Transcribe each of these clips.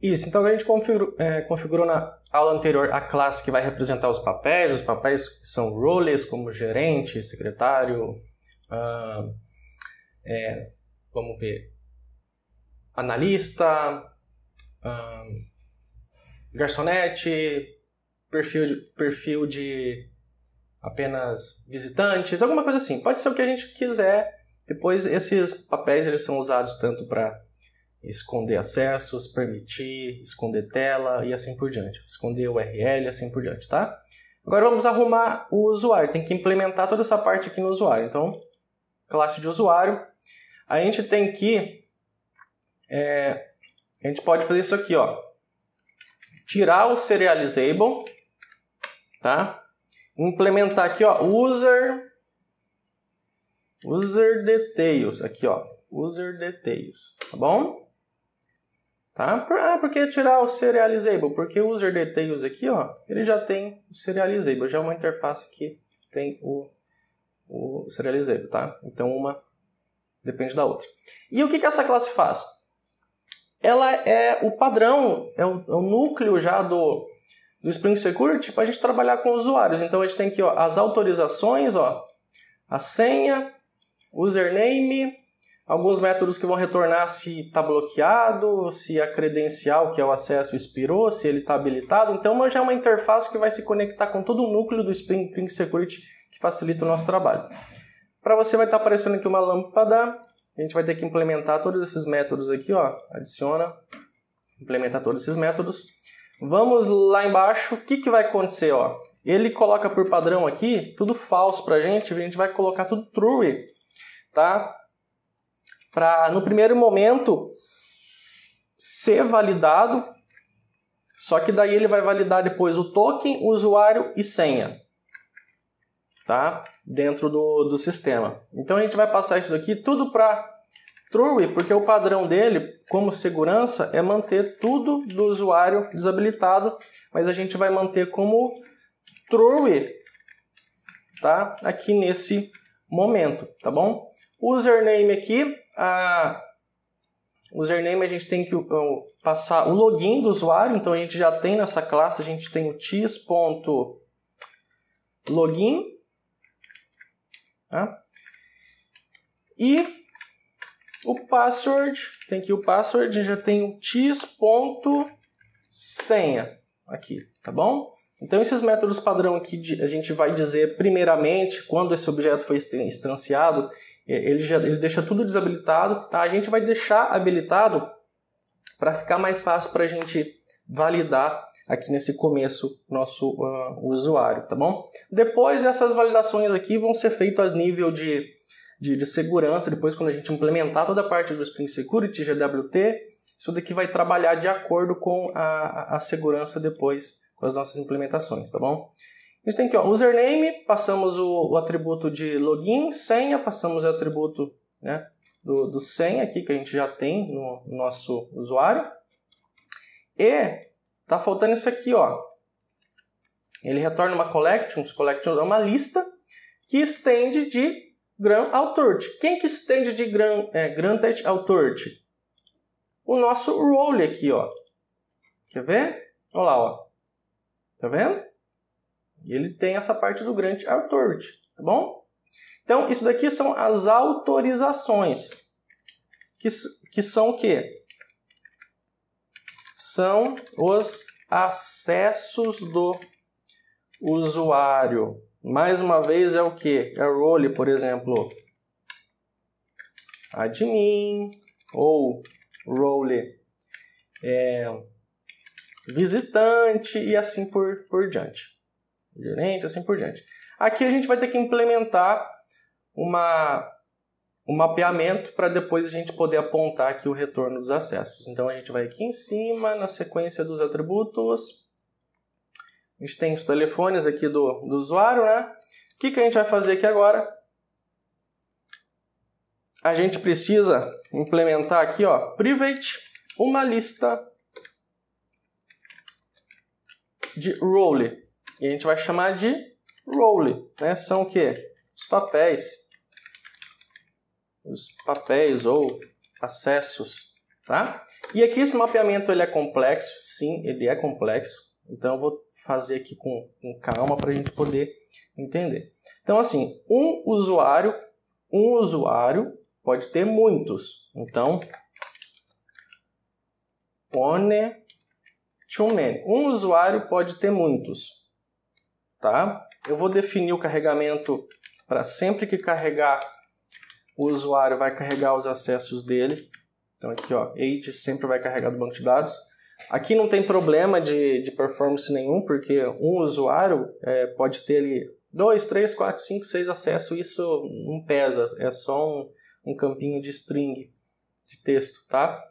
Isso, então a gente configurou, é, configurou na aula anterior a classe que vai representar os papéis, os papéis são roles como gerente, secretário, uh, é, vamos ver, analista, uh, garçonete, perfil de, perfil de apenas visitantes, alguma coisa assim. Pode ser o que a gente quiser. Depois esses papéis eles são usados tanto para esconder acessos, permitir, esconder tela e assim por diante, esconder URL e assim por diante, tá? Agora vamos arrumar o usuário, tem que implementar toda essa parte aqui no usuário. Então, classe de usuário, a gente tem que, é, a gente pode fazer isso aqui, ó, tirar o serializable, tá? Implementar aqui, ó, user, user details, aqui, ó, user details, tá bom? Tá? Ah, por que tirar o Serializable? Porque o User Details aqui, ó, ele já tem o Serializable, já é uma interface que tem o, o Serializable, tá? Então uma depende da outra. E o que, que essa classe faz? Ela é o padrão, é o, é o núcleo já do, do Spring Security para a gente trabalhar com usuários. Então a gente tem aqui ó, as autorizações, ó, a senha, username, alguns métodos que vão retornar se está bloqueado, se a credencial, que é o acesso, expirou, se ele está habilitado. Então, já é uma interface que vai se conectar com todo o núcleo do Spring Print Security que facilita o nosso trabalho. Para você vai estar tá aparecendo aqui uma lâmpada. A gente vai ter que implementar todos esses métodos aqui, ó. Adiciona, implementar todos esses métodos. Vamos lá embaixo. O que, que vai acontecer, ó? Ele coloca por padrão aqui tudo falso para a gente. A gente vai colocar tudo true, tá? para, no primeiro momento, ser validado, só que daí ele vai validar depois o token, o usuário e senha, tá? Dentro do, do sistema. Então a gente vai passar isso daqui tudo para True, porque o padrão dele, como segurança, é manter tudo do usuário desabilitado, mas a gente vai manter como True, tá? Aqui nesse momento, tá bom? Username aqui, a username a gente tem que passar o login do usuário, então a gente já tem nessa classe, a gente tem o tis.login. Tá? E o password, tem que o password, já tem o tis.senha aqui, tá bom? Então esses métodos padrão aqui a gente vai dizer primeiramente quando esse objeto foi instanciado é, ele, já, ele deixa tudo desabilitado. Tá? A gente vai deixar habilitado para ficar mais fácil para a gente validar aqui nesse começo nosso uh, usuário, tá bom? Depois essas validações aqui vão ser feitas a nível de, de, de, segurança, depois quando a gente implementar toda a parte do Spring Security, GWT, isso daqui vai trabalhar de acordo com a, a segurança depois com as nossas implementações, tá bom? A gente tem aqui, ó, username, passamos o, o atributo de login, senha, passamos o atributo né, do, do senha aqui que a gente já tem no, no nosso usuário. E tá faltando isso aqui, ó. Ele retorna uma collections, collections é uma lista que estende de gran authority. Quem que estende de gran, é, granted authority? O nosso role aqui, ó. Quer ver? Olha lá, ó. Tá vendo? E ele tem essa parte do Grant Authority, tá bom? Então, isso daqui são as autorizações, que, que são o quê? São os acessos do usuário. Mais uma vez, é o que? É role, por exemplo, admin ou role é, visitante e assim por, por diante gerente, assim por diante. Aqui a gente vai ter que implementar uma, um mapeamento para depois a gente poder apontar aqui o retorno dos acessos. Então a gente vai aqui em cima, na sequência dos atributos. A gente tem os telefones aqui do, do usuário, né? O que, que a gente vai fazer aqui agora? A gente precisa implementar aqui, ó, private, uma lista de role. E a gente vai chamar de role, né? São o quê? Os papéis. Os papéis ou acessos, tá? E aqui esse mapeamento ele é complexo, sim, ele é complexo. Então eu vou fazer aqui com, com calma para a gente poder entender. Então assim, um usuário, um usuário pode ter muitos. Então, pone too many. Um usuário pode ter muitos tá? Eu vou definir o carregamento para sempre que carregar o usuário vai carregar os acessos dele. Então aqui, ó, age sempre vai carregar do banco de dados. Aqui não tem problema de, de performance nenhum, porque um usuário é, pode ter ali 2, 3, 4, 5, 6 acessos, isso não pesa, é só um, um campinho de string, de texto, tá?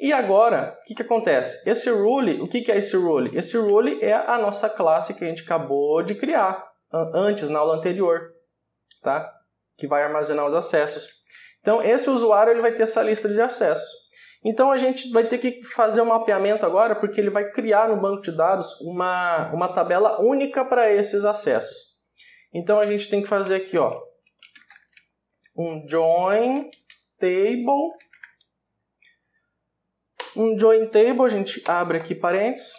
E agora, o que, que acontece? Esse rule, o que, que é esse rule? Esse rule é a nossa classe que a gente acabou de criar antes, na aula anterior, tá? que vai armazenar os acessos. Então, esse usuário ele vai ter essa lista de acessos. Então, a gente vai ter que fazer um mapeamento agora, porque ele vai criar no banco de dados uma, uma tabela única para esses acessos. Então, a gente tem que fazer aqui ó, um join table um join table, a gente abre aqui parênteses.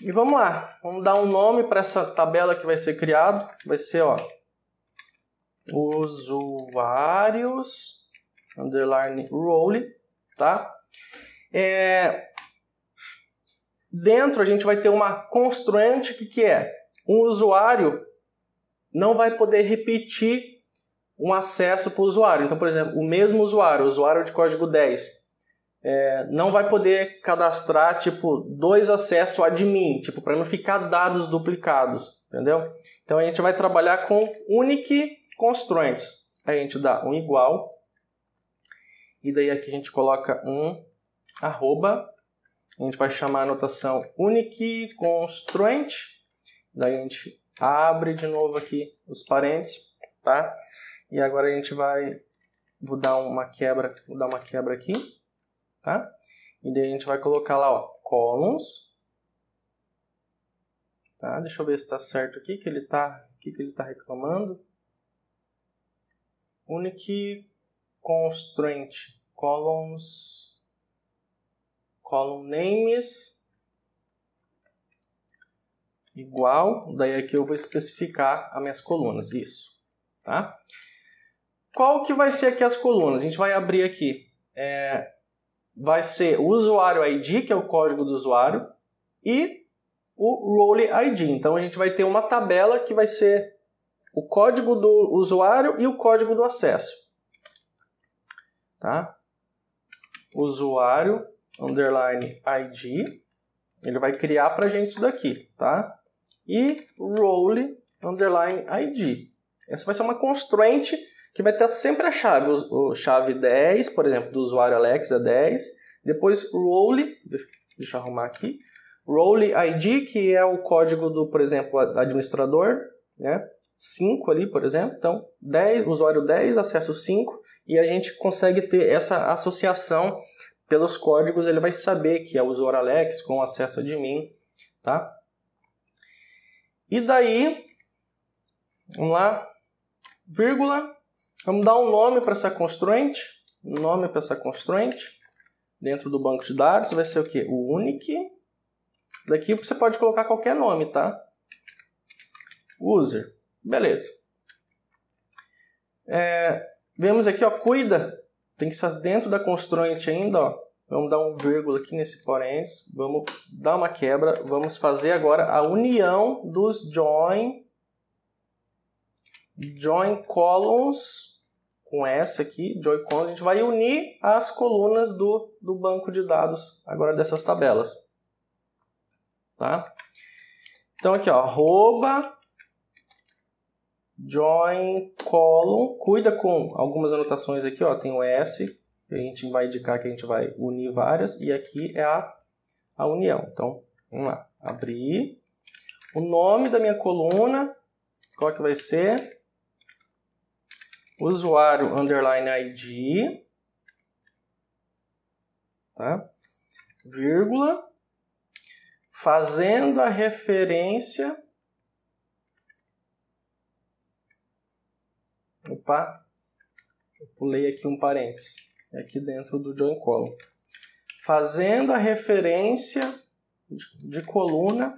E vamos lá, vamos dar um nome para essa tabela que vai ser criado. Vai ser, ó, usuários, underline role, tá? É, dentro a gente vai ter uma constante que, que é um usuário não vai poder repetir um acesso para o usuário. Então, por exemplo, o mesmo usuário, usuário de código 10, é, não vai poder cadastrar, tipo, dois acessos admin, tipo, para não ficar dados duplicados, entendeu? Então, a gente vai trabalhar com unique constraints. Aí a gente dá um igual, e daí aqui a gente coloca um arroba, a gente vai chamar a anotação unique constraint, daí a gente abre de novo aqui os parênteses, tá? E agora a gente vai, vou dar uma quebra, vou dar uma quebra aqui, tá? E daí a gente vai colocar lá, ó, columns, tá? Deixa eu ver se está certo aqui, que ele está que, que ele tá reclamando. Unique constraint, columns, column names, igual, daí aqui eu vou especificar as minhas colunas, isso, tá? Qual que vai ser aqui as colunas? A gente vai abrir aqui, é, vai ser o usuário ID, que é o código do usuário, e o role ID. Então a gente vai ter uma tabela que vai ser o código do usuário e o código do acesso. Tá? Usuário underline ID, ele vai criar para a gente isso daqui, tá? E role underline ID. Essa vai ser uma constraint que vai ter sempre a chave, o, o chave 10, por exemplo, do usuário Alex é 10, depois role, deixa, deixa eu arrumar aqui, role ID, que é o código do, por exemplo, administrador, né? 5 ali, por exemplo. Então, 10, usuário 10, acesso 5, e a gente consegue ter essa associação pelos códigos, ele vai saber que é o usuário Alex com acesso admin, tá? E daí, vamos lá, vírgula, Vamos dar um nome para essa constraint. Nome para essa constraint. Dentro do banco de dados vai ser o quê? O unique. Daqui você pode colocar qualquer nome, tá? User. Beleza. É, vemos aqui, ó, cuida. Tem que estar dentro da constraint ainda, ó. Vamos dar um vírgula aqui nesse parênteses. Vamos dar uma quebra. Vamos fazer agora a união dos join join columns com essa aqui, Joy-Con, a gente vai unir as colunas do, do banco de dados agora dessas tabelas. Tá? Então aqui, ó, arroba join column, cuida com algumas anotações aqui, ó, tem o S, que a gente vai indicar que a gente vai unir várias, e aqui é a, a união. Então, vamos lá, abrir, o nome da minha coluna, qual que vai ser? usuário underline ID, tá? vírgula, fazendo a referência. Opa, eu pulei aqui um parênteses, é aqui dentro do join column. Fazendo a referência de coluna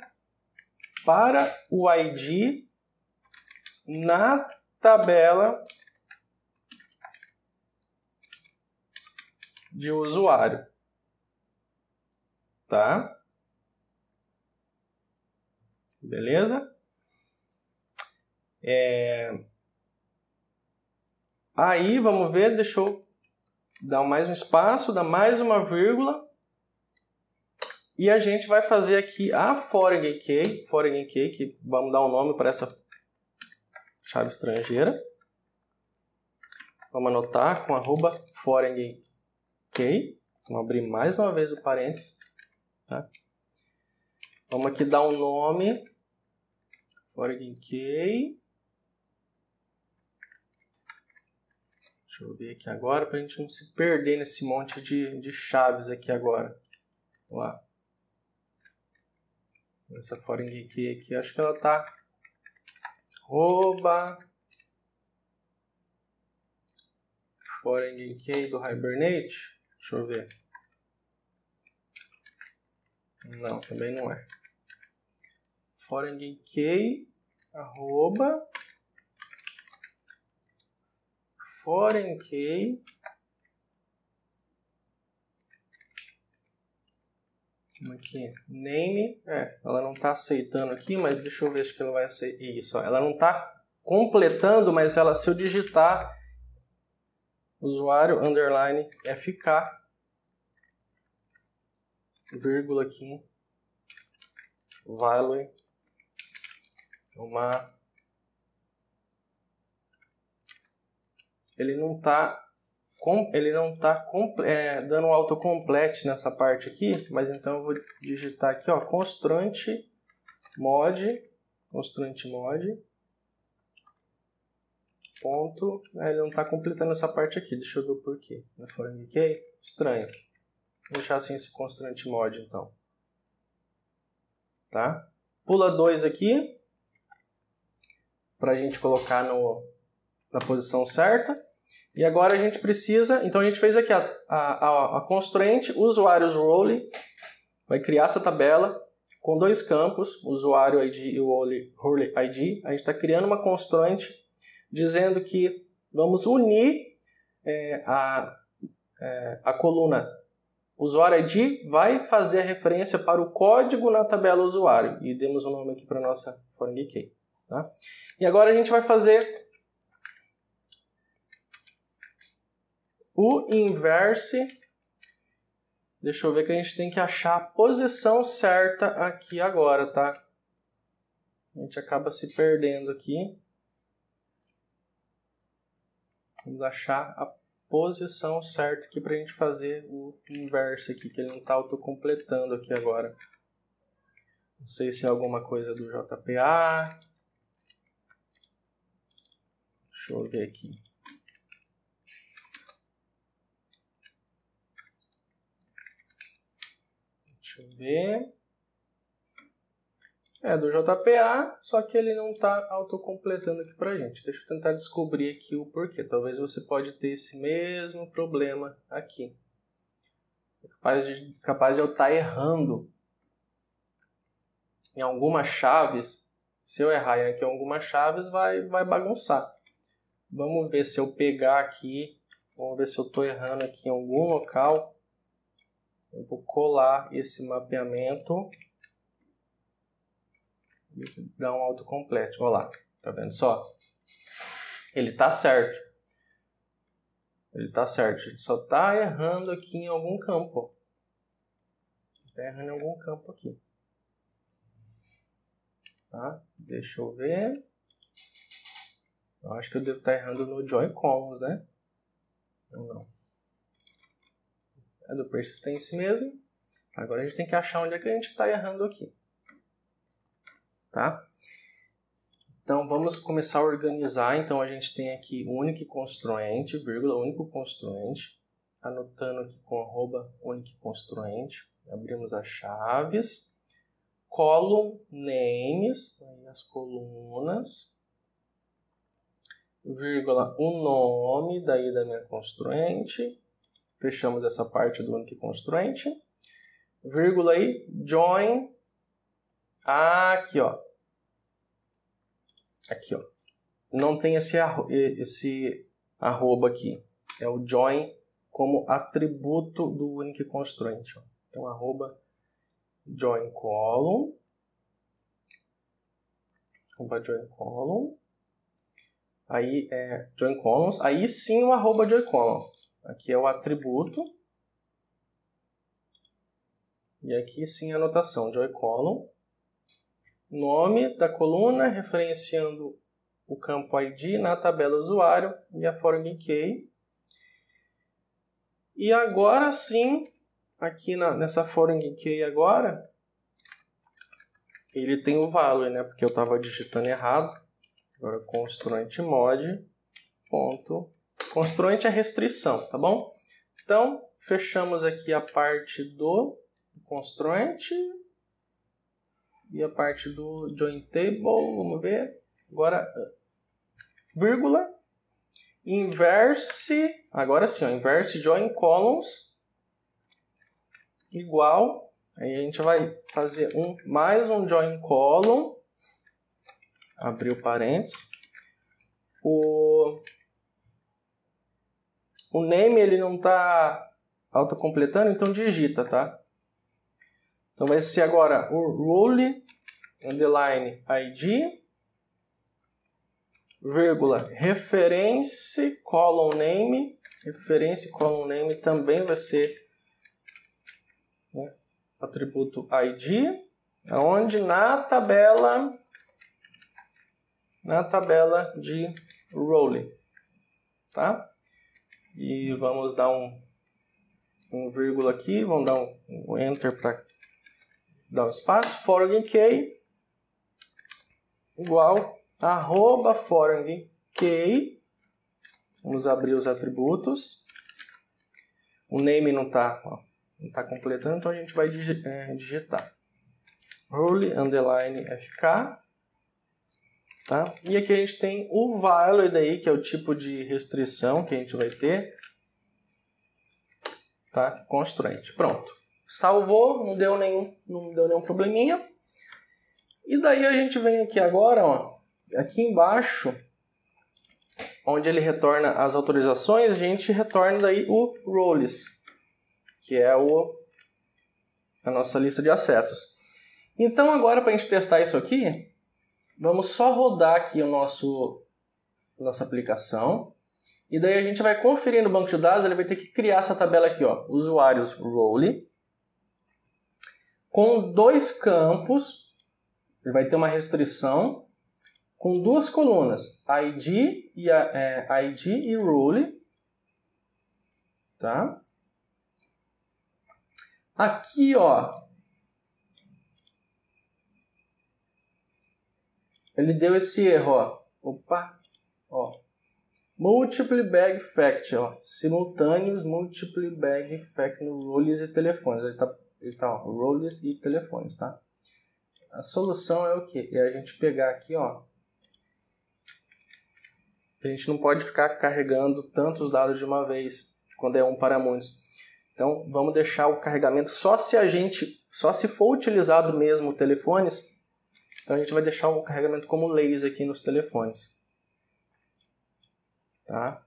para o ID na tabela de usuário. Tá? Beleza? É... Aí, vamos ver, deixa eu dar mais um espaço, dar mais uma vírgula. E a gente vai fazer aqui a foreign key, foreign key, que vamos dar um nome para essa chave estrangeira. Vamos anotar com arroba foreign Ok? Vamos abrir mais uma vez o parênteses. Tá? Vamos aqui dar um nome. Foreign key. Deixa eu ver aqui agora para a gente não se perder nesse monte de, de chaves aqui agora. Vamos lá. Essa foreign key aqui, acho que ela está rouba foreign key do Hibernate. Deixa eu ver. Não, também não é. Foreign key, arroba, foreign key, Como aqui? É é? Name. É, ela não está aceitando aqui, mas deixa eu ver se ela vai aceitar. Isso, ó, ela não está completando, mas ela, se eu digitar usuário underline FK, vírgula aqui, value, uma. Ele não está ele não está é, dando um autocomplete nessa parte aqui, mas então eu vou digitar aqui, ó, constante mod, constante mod, ponto, é, ele não está completando essa parte aqui, deixa eu ver o porquê, na forma que estranho. Vou deixar assim esse constante mod, então. Tá? Pula 2 aqui. Para a gente colocar no, na posição certa. E agora a gente precisa... Então a gente fez aqui a, a, a constraint, usuários role. Vai criar essa tabela com dois campos, usuário ID e role ID. A gente está criando uma constraint dizendo que vamos unir é, a, é, a coluna Usuário ID vai fazer a referência para o código na tabela usuário. E demos o um nome aqui para a nossa foreign key. Tá? E agora a gente vai fazer o inverse. Deixa eu ver que a gente tem que achar a posição certa aqui agora, tá? A gente acaba se perdendo aqui. Vamos achar a posição certa aqui para a gente fazer o inverso aqui, que ele não está autocompletando aqui agora. Não sei se é alguma coisa do JPA. Deixa eu ver aqui. Deixa eu ver. É, do JPA, só que ele não está autocompletando aqui a gente. Deixa eu tentar descobrir aqui o porquê. Talvez você pode ter esse mesmo problema aqui. É capaz de, capaz de eu estar tá errando em algumas chaves. Se eu errar aqui em algumas chaves, vai, vai bagunçar. Vamos ver se eu pegar aqui. Vamos ver se eu estou errando aqui em algum local. Eu vou colar esse mapeamento dá um autocomplete. Olha lá, tá vendo só? Ele tá certo. Ele tá certo. Ele só tá errando aqui em algum campo. Tá errando em algum campo aqui. Tá? Deixa eu ver. Eu acho que eu devo estar tá errando no Joy Commons, né? Ou não? É do Persistence mesmo. Agora a gente tem que achar onde é que a gente está errando aqui tá? Então vamos começar a organizar. Então a gente tem aqui único construente, vírgula, único construente, anotando aqui com arroba único construente. Abrimos as chaves. Column names, as colunas, vírgula, o nome daí da minha construente. Fechamos essa parte do único construente. Vírgula aí, join Aqui, ó. Aqui, ó. Não tem esse, arro esse arroba aqui. É o join como atributo do link constraint. Ó. Então, arroba join column. Arroba join column. Aí é join columns. Aí sim o arroba join column. Aqui é o atributo. E aqui sim a anotação, join column nome da coluna, referenciando o campo ID na tabela usuário e a form key. E agora sim, aqui na, nessa form key agora, ele tem o valor, né? Porque eu estava digitando errado. Agora constraint mod ponto constraint é restrição, tá bom? Então, fechamos aqui a parte do constraint e a parte do join table, vamos ver. Agora, vírgula, inverse, agora sim, ó, inverse join columns igual, aí a gente vai fazer um mais um join column, abriu parênteses, o, o name ele não está autocompletando, então digita, tá? Então vai ser agora o role underline ID, vírgula, reference, column name, reference, column name também vai ser né, atributo ID, onde na tabela, na tabela de role, tá? E vamos dar um, um vírgula aqui, vamos dar um, um enter para dar um espaço, foreign key, é igual arroba foreign key. Vamos abrir os atributos. O name não está não tá completando, então a gente vai é, digitar. Rule underline fk. Tá? E aqui a gente tem o value daí, que é o tipo de restrição que a gente vai ter. Tá? Constraint. Pronto. Salvou, não deu nenhum, não deu nenhum probleminha. E daí a gente vem aqui agora, ó, aqui embaixo, onde ele retorna as autorizações, a gente retorna daí o roles, que é o a nossa lista de acessos. Então agora para a gente testar isso aqui, vamos só rodar aqui o nosso nossa aplicação. E daí a gente vai conferir no banco de dados, ele vai ter que criar essa tabela aqui, ó, usuários role, com dois campos ele vai ter uma restrição com duas colunas, ID e, é, ID e Role. Tá? Aqui, ó. Ele deu esse erro, ó. Opa, ó. Multiple bag fact, ó. Simultâneos, multiple bag fact no roles e telefones. Ele tá, ele tá ó, roles e telefones, tá? A solução é o quê? É a gente pegar aqui, ó. A gente não pode ficar carregando tantos dados de uma vez, quando é um para muitos. Então, vamos deixar o carregamento só se a gente, só se for utilizado mesmo telefones. Então a gente vai deixar o carregamento como laser aqui nos telefones. Tá?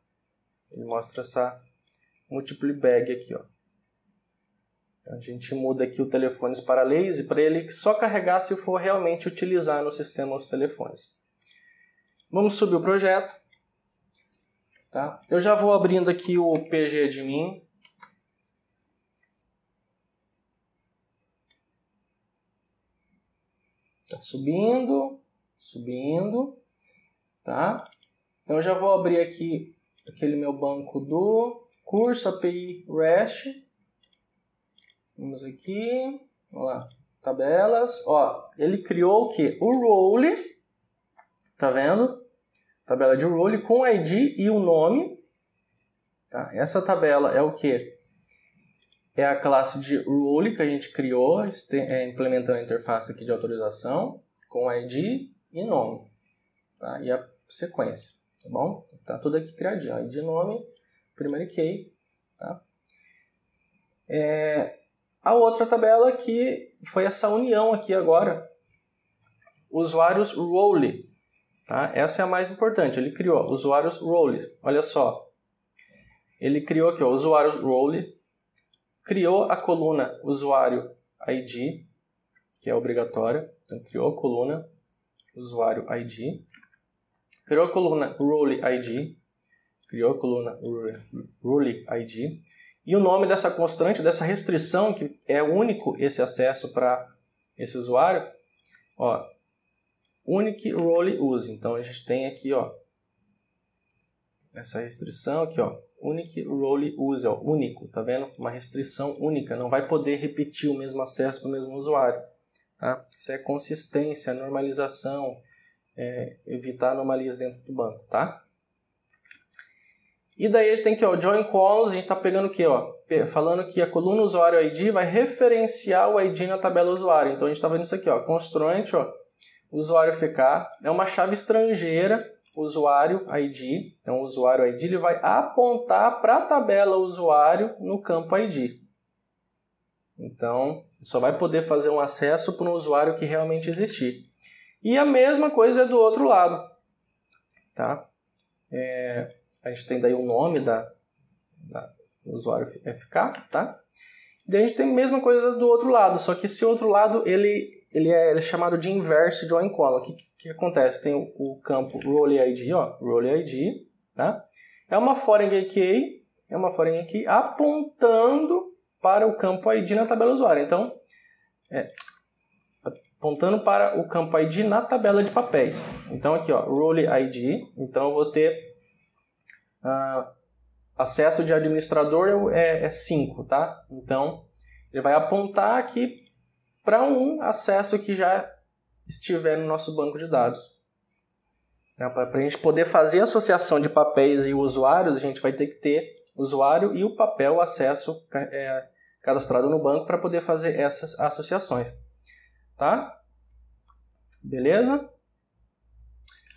Ele mostra essa multiple bag aqui, ó. A gente muda aqui o telefones para lazy para ele só carregar se for realmente utilizar no sistema os telefones. Vamos subir o projeto. Tá? Eu já vou abrindo aqui o pgadmin. Tá subindo, subindo, tá? Então eu já vou abrir aqui aquele meu banco do curso API REST Vamos aqui, vamos lá, tabelas. Ó, ele criou o que? O role, tá vendo? Tabela de role com ID e o nome. Tá? Essa tabela é o que? É a classe de role que a gente criou, é, implementando a interface aqui de autorização com ID e nome. Tá? E a sequência, tá bom? Tá tudo aqui criadinho. ID, nome, primary key, tá? É, a outra tabela que foi essa união aqui agora, usuários role. Tá? Essa é a mais importante, ele criou usuários role. Olha só, ele criou aqui ó, usuários role, criou a coluna usuário ID, que é obrigatória, então criou a coluna usuário ID, criou a coluna role ID, criou a coluna role ID, e o nome dessa constante, dessa restrição, que é único esse acesso para esse usuário, ó, unique role use. Então a gente tem aqui, ó, essa restrição aqui, ó, unique role use, ó, único, tá vendo? Uma restrição única, não vai poder repetir o mesmo acesso para o mesmo usuário. Tá? Isso é consistência, normalização, é, evitar anomalias dentro do banco, tá? E daí a gente tem que, ó, join columns, a gente está pegando o quê, ó? Falando que a coluna usuário ID vai referenciar o ID na tabela usuário. Então a gente está vendo isso aqui, ó, constante, ó, usuário FK, é uma chave estrangeira, usuário ID. Então o usuário ID ele vai apontar para a tabela usuário no campo ID. Então, só vai poder fazer um acesso para um usuário que realmente existir. E a mesma coisa é do outro lado, tá? É, a gente tem daí o nome da, da do usuário FK, tá? E a gente tem a mesma coisa do outro lado, só que esse outro lado ele, ele, é, ele é chamado de inverse join column. O que, que acontece? Tem o, o campo role ID, ó, role ID, tá? É uma foreign key, é uma foreign key apontando para o campo ID na tabela usuária. Então, é, apontando para o campo ID na tabela de papéis. Então aqui, ó, role ID. Então eu vou ter Uh, acesso de administrador é 5, é, é tá? Então, ele vai apontar aqui para um acesso que já estiver no nosso banco de dados. Então, para a gente poder fazer associação de papéis e usuários, a gente vai ter que ter usuário e o papel o acesso é, cadastrado no banco para poder fazer essas associações. Tá? Beleza?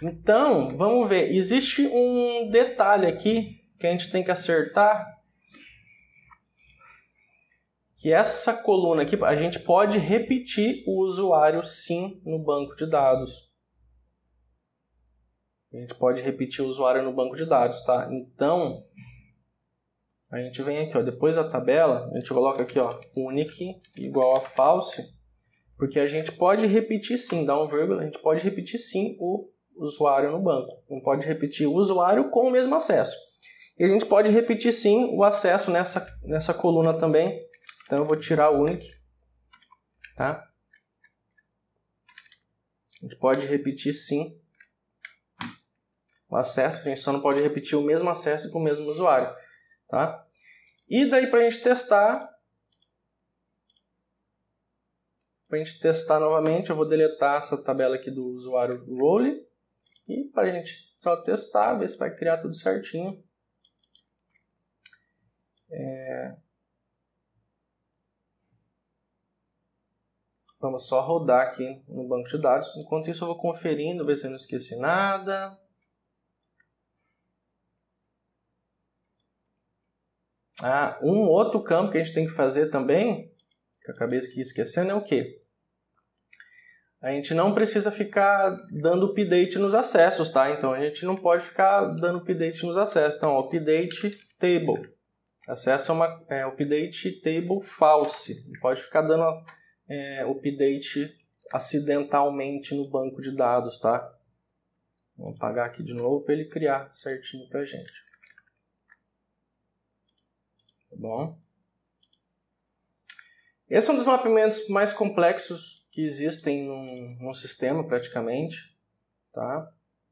Então, vamos ver. Existe um detalhe aqui que a gente tem que acertar. Que essa coluna aqui, a gente pode repetir o usuário sim no banco de dados. A gente pode repetir o usuário no banco de dados, tá? Então, a gente vem aqui, ó, depois da tabela, a gente coloca aqui, ó, unique igual a false, porque a gente pode repetir sim, dá um vírgula, a gente pode repetir sim o usuário no banco. Não pode repetir o usuário com o mesmo acesso. E a gente pode repetir sim o acesso nessa, nessa coluna também. Então eu vou tirar o unique, tá? A gente pode repetir sim o acesso, a gente só não pode repetir o mesmo acesso com o mesmo usuário, tá? E daí para a gente testar, para a gente testar novamente, eu vou deletar essa tabela aqui do usuário do role. E para a gente só testar, ver se vai criar tudo certinho. É... Vamos só rodar aqui no banco de dados. Enquanto isso, eu vou conferindo, ver se eu não esqueci nada. Ah, um outro campo que a gente tem que fazer também, que eu acabei esquecendo, é o quê? A gente não precisa ficar dando update nos acessos, tá? Então a gente não pode ficar dando update nos acessos. Então, update table. Acesso é uma é, update table false. Não pode ficar dando é, update acidentalmente no banco de dados, tá? Vou apagar aqui de novo para ele criar certinho a gente. Tá bom? Esse é um dos mapeamentos mais complexos que existem num, sistema praticamente, tá?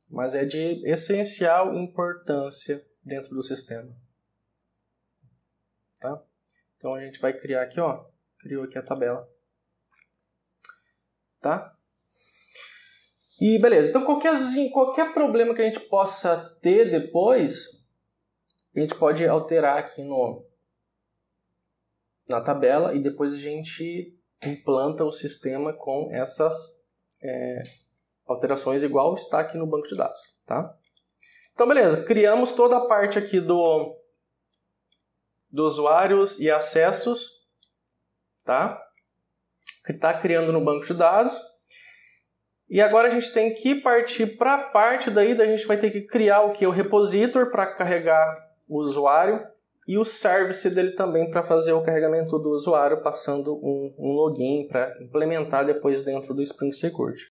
mas é de essencial importância dentro do sistema. Tá? Então a gente vai criar aqui, ó, criou aqui a tabela. Tá? E beleza, então qualquer, assim, qualquer problema que a gente possa ter depois, a gente pode alterar aqui no, na tabela e depois a gente implanta o sistema com essas é, alterações igual está aqui no banco de dados, tá? Então, beleza. Criamos toda a parte aqui do, do usuários e acessos, tá? Que está criando no banco de dados. E agora a gente tem que partir para a parte daí, da gente vai ter que criar o que? O repositor para carregar o usuário, e o service dele também para fazer o carregamento do usuário passando um, um login para implementar depois dentro do Spring Security.